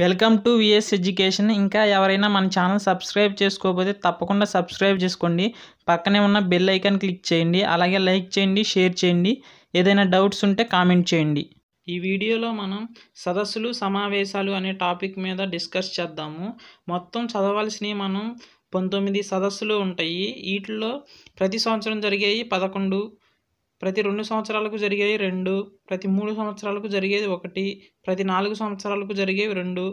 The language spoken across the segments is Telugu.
వెల్కమ్ టు విఎస్ ఎడ్యుకేషన్ ఇంకా ఎవరైనా మన ఛానల్ సబ్స్క్రైబ్ చేసుకోకపోతే తప్పకుండా సబ్స్క్రైబ్ చేసుకోండి పక్కనే ఉన్న బెల్ ఐకాన్ క్లిక్ చేయండి అలాగే లైక్ చేయండి షేర్ చేయండి ఏదైనా డౌట్స్ ఉంటే కామెంట్ చేయండి ఈ వీడియోలో మనం సదస్సులు సమావేశాలు అనే టాపిక్ మీద డిస్కస్ చేద్దాము మొత్తం చదవాల్సినవి మనం పంతొమ్మిది సదస్సులు ఉంటాయి వీటిలో ప్రతి సంవత్సరం జరిగేవి పదకొండు ప్రతి రెండు సంవత్సరాలకు జరిగేవి రెండు ప్రతి మూడు సంవత్సరాలకు జరిగేది ఒకటి ప్రతి నాలుగు సంవత్సరాలకు జరిగేవి రెండు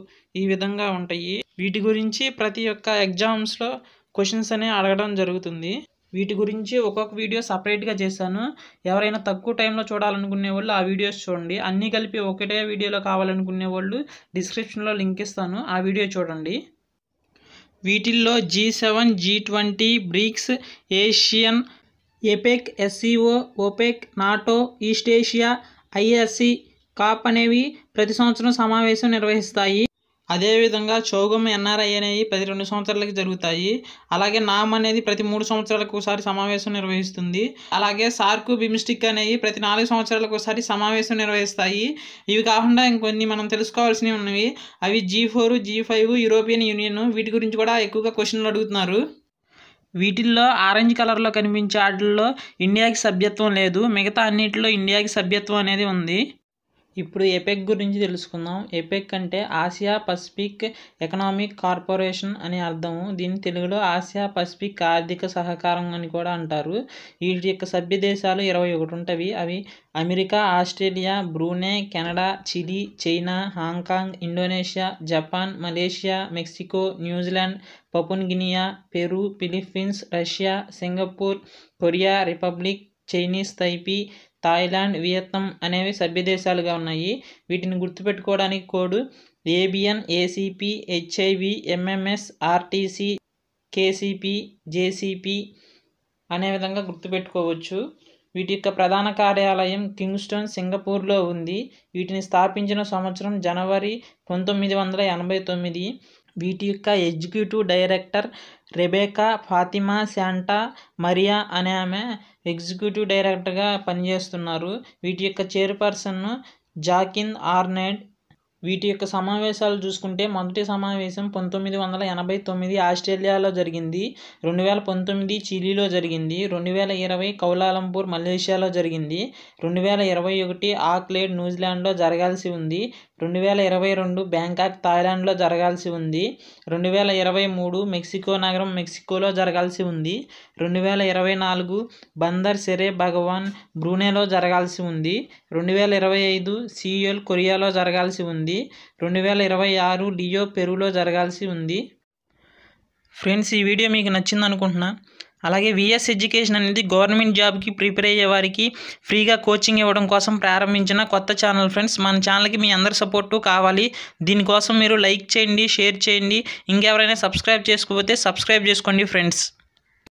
ఈ విధంగా ఉంటాయి వీటి గురించి ప్రతి ఒక్క ఎగ్జామ్స్లో క్వశ్చన్స్ అనే అడగడం జరుగుతుంది వీటి గురించి ఒక్కొక్క వీడియో సపరేట్గా చేశాను ఎవరైనా తక్కువ టైంలో చూడాలనుకునే వాళ్ళు ఆ వీడియోస్ చూడండి అన్నీ కలిపి ఒకటే వీడియోలో కావాలనుకునే వాళ్ళు డిస్క్రిప్షన్లో లింక్ ఇస్తాను ఆ వీడియో చూడండి వీటిల్లో G seven G twenty BRICS ASEAN APEC SCO OPEC NATO East Asia ISC COP అనేవి ప్రతి సంవత్సరం సమావేశం నిర్వహిస్తాయి అదేవిధంగా చౌగం ఎన్ఆర్ఐ అనేవి ప్రతి రెండు సంవత్సరాలకి జరుగుతాయి అలాగే నామ్ అనేది ప్రతి మూడు సంవత్సరాలకు ఒకసారి సమావేశం నిర్వహిస్తుంది అలాగే సార్కు బిమ్స్టిక్ అనేవి ప్రతి నాలుగు సంవత్సరాలకు ఒకసారి సమావేశం నిర్వహిస్తాయి ఇవి కాకుండా ఇంకొన్ని మనం తెలుసుకోవాల్సినవి ఉన్నవి అవి G four G five European Union వీటి గురించి కూడా ఎక్కువగా క్వశ్చన్లు అడుగుతున్నారు వీటిల్లో ఆరెంజ్ కలర్లో కనిపించే ఆటిల్లో ఇండియాకి సభ్యత్వం లేదు మిగతా అన్నిటిలో ఇండియాకి సభ్యత్వం అనేది ఉంది ఇప్పుడు ఎపెక్ గురించి తెలుసుకుందాం ఎపెక్ అంటే ఆసియా పసిఫిక్ ఎకనామిక్ కార్పొరేషన్ అని అర్థం దీని తెలుగులో ఆసియా పసిఫిక్ ఆర్థిక సహకారం అని కూడా అంటారు వీటి యొక్క సభ్య దేశాలు ఇరవై ఒకటి ఉంటవి అవి America Australia Brunei Canada Chile China Hong Kong Indonesia Japan Malaysia Mexico New Zealand Papua New Guinea Peru Philippines Russia Singapore Korea Republic Chinese Taipei Thailand Vietnam అనేవి సభ్యదేశాలుగా ఉన్నాయి వీటిని గుర్తుపెట్టుకోవడానికి code ABN ACP HIV MMS RTC KCP JCP అనే విధంగా గుర్తుపెట్టుకోవచ్చు వీటి యొక్క ప్రధాన కార్యాలయం కింగ్స్టోన్ సింగపూర్లో ఉంది వీటిని స్థాపించిన సంవత్సరం జనవరి పంతొమ్మిది వందల ఎనభై తొమ్మిది వీటి యొక్క executive director Rebecca Fatima Santa Maria అనే ఆమె ఎగ్జిక్యూటివ్ డైరెక్టర్గా పనిచేస్తున్నారు వీటి యొక్క చైర్పర్సన్ జాకిన్ ఆర్నెడ్ వీటి యొక్క సమావేశాలు చూసుకుంటే మొదటి సమావేశం పంతొమ్మిది వందల ఎనభై తొమ్మిది ఆస్ట్రేలియాలో జరిగింది రెండు వేల పంతొమ్మిది చిలీలో జరిగింది రెండు వేల ఇరవై కౌలాలంపూర్ మలేషియాలో జరిగింది రెండు వేల ఇరవై ఒకటి ఆక్లేడ్ న్యూజిలాండ్లో జరగాల్సి ఉంది రెండు వేల ఇరవై రెండు బ్యాంకాక్ థాయిలాండ్లో జరగాల్సి ఉంది రెండు వేల ఇరవై మూడు మెక్సికో నగరం మెక్సికోలో జరగాల్సి ఉంది రెండు వేల ఇరవై నాలుగు బందర్ సెరే భగవాన్ బ్రూనేలో జరగాల్సి ఉంది రెండు వేల ఇరవై ఐదు సియోల్ కొరియాలో జరగాల్సి ఉంది ఉంది రెండు వేల ఇరవై ఆరు డియో పెరులో జరగాల్సి ఉంది ఫ్రెండ్స్ ఈ వీడియో మీకు నచ్చింది అనుకుంటున్నా అలాగే విఎస్ ఎడ్యుకేషన్ అనేది గవర్నమెంట్ జాబ్కి ప్రిపేర్ అయ్యే వారికి ఫ్రీగా కోచింగ్ ఇవ్వడం కోసం ప్రారంభించిన కొత్త ఛానల్ ఫ్రెండ్స్ మన ఛానల్కి మీ అందరి సపోర్టు కావాలి దీనికోసం మీరు లైక్ చేయండి షేర్ చేయండి ఇంకెవరైనా సబ్స్క్రైబ్ చేసుకోకపోతే సబ్స్క్రైబ్ చేసుకోండి ఫ్రెండ్స్